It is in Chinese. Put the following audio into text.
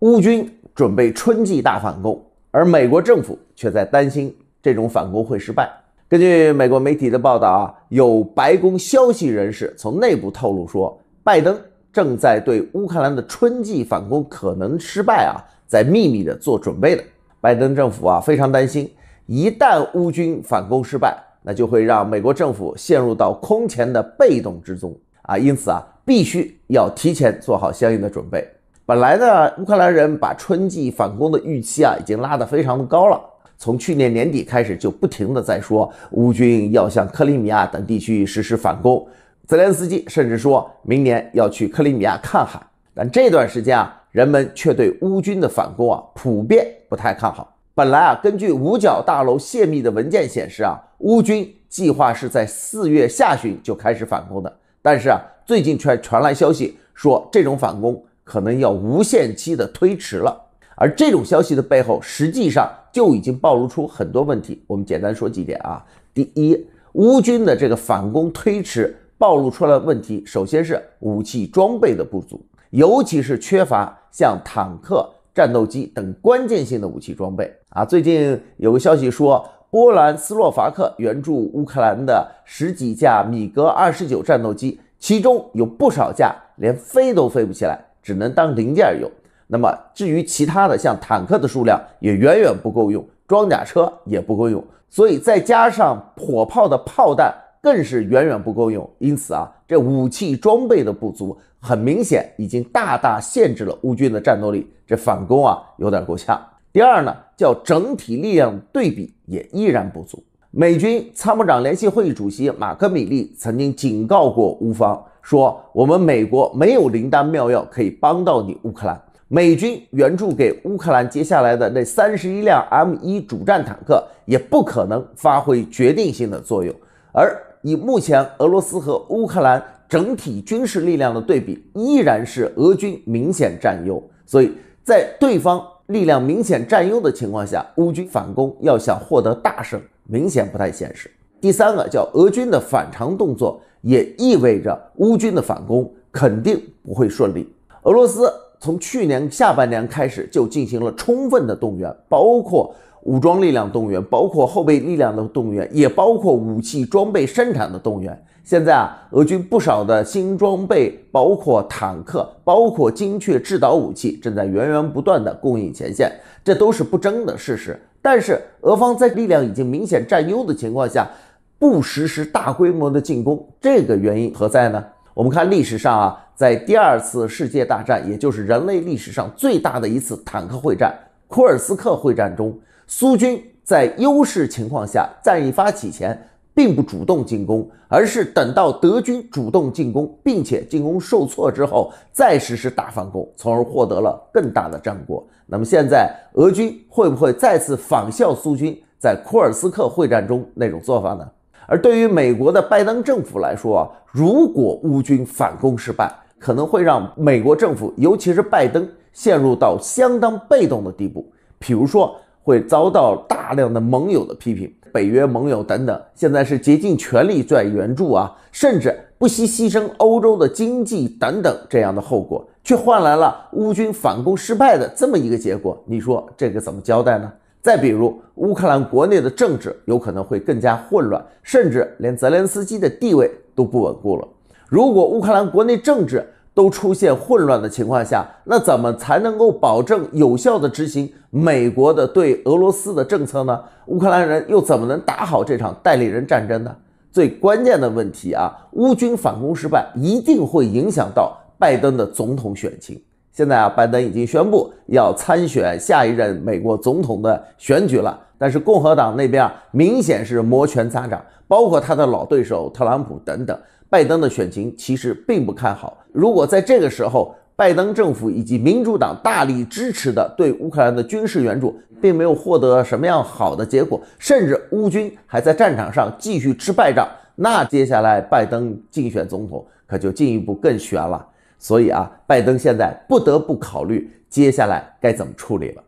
乌军准备春季大反攻，而美国政府却在担心这种反攻会失败。根据美国媒体的报道啊，有白宫消息人士从内部透露说，拜登正在对乌克兰的春季反攻可能失败啊，在秘密的做准备呢。拜登政府啊非常担心，一旦乌军反攻失败，那就会让美国政府陷入到空前的被动之中啊，因此啊，必须要提前做好相应的准备。本来呢，乌克兰人把春季反攻的预期啊，已经拉得非常的高了。从去年年底开始，就不停的在说乌军要向克里米亚等地区实施反攻，泽连斯基甚至说明年要去克里米亚看海。但这段时间啊，人们却对乌军的反攻啊，普遍不太看好。本来啊，根据五角大楼泄密的文件显示啊，乌军计划是在四月下旬就开始反攻的。但是啊，最近却传来消息说这种反攻。可能要无限期的推迟了，而这种消息的背后，实际上就已经暴露出很多问题。我们简单说几点啊。第一，乌军的这个反攻推迟暴露出来的问题，首先是武器装备的不足，尤其是缺乏像坦克、战斗机等关键性的武器装备啊。最近有个消息说，波兰、斯洛伐克援助乌克兰的十几架米格二十九战斗机，其中有不少架连飞都飞不起来。只能当零件用。那么至于其他的，像坦克的数量也远远不够用，装甲车也不够用，所以再加上火炮的炮弹更是远远不够用。因此啊，这武器装备的不足很明显已经大大限制了乌军的战斗力。这反攻啊，有点够呛。第二呢，叫整体力量对比也依然不足。美军参谋长联席会议主席马克·米利曾经警告过乌方。说我们美国没有灵丹妙药可以帮到你。乌克兰美军援助给乌克兰接下来的那三十一辆 M1 主战坦克也不可能发挥决定性的作用。而以目前俄罗斯和乌克兰整体军事力量的对比，依然是俄军明显占优。所以在对方力量明显占优的情况下，乌军反攻要想获得大胜，明显不太现实。第三个叫俄军的反常动作，也意味着乌军的反攻肯定不会顺利。俄罗斯从去年下半年开始就进行了充分的动员，包括武装力量动员，包括后备力量的动员，也包括武器装备生产的动员。现在啊，俄军不少的新装备，包括坦克，包括精确制导武器，正在源源不断的供应前线，这都是不争的事实。但是，俄方在力量已经明显占优的情况下，不实施大规模的进攻，这个原因何在呢？我们看历史上啊，在第二次世界大战，也就是人类历史上最大的一次坦克会战——库尔斯克会战中，苏军在优势情况下，战役发起前并不主动进攻，而是等到德军主动进攻，并且进攻受挫之后，再实施大反攻，从而获得了更大的战果。那么现在俄军会不会再次仿效苏军在库尔斯克会战中那种做法呢？而对于美国的拜登政府来说啊，如果乌军反攻失败，可能会让美国政府，尤其是拜登，陷入到相当被动的地步。比如说，会遭到大量的盟友的批评，北约盟友等等。现在是竭尽全力在援助啊，甚至不惜牺牲欧洲的经济等等这样的后果，却换来了乌军反攻失败的这么一个结果。你说这个怎么交代呢？再比如，乌克兰国内的政治有可能会更加混乱，甚至连泽连斯基的地位都不稳固了。如果乌克兰国内政治都出现混乱的情况下，那怎么才能够保证有效的执行美国的对俄罗斯的政策呢？乌克兰人又怎么能打好这场代理人战争呢？最关键的问题啊，乌军反攻失败，一定会影响到拜登的总统选情。现在啊，拜登已经宣布要参选下一任美国总统的选举了。但是共和党那边啊，明显是摩拳擦掌，包括他的老对手特朗普等等。拜登的选情其实并不看好。如果在这个时候，拜登政府以及民主党大力支持的对乌克兰的军事援助，并没有获得什么样好的结果，甚至乌军还在战场上继续吃败仗，那接下来拜登竞选总统可就进一步更悬了。所以啊，拜登现在不得不考虑接下来该怎么处理了。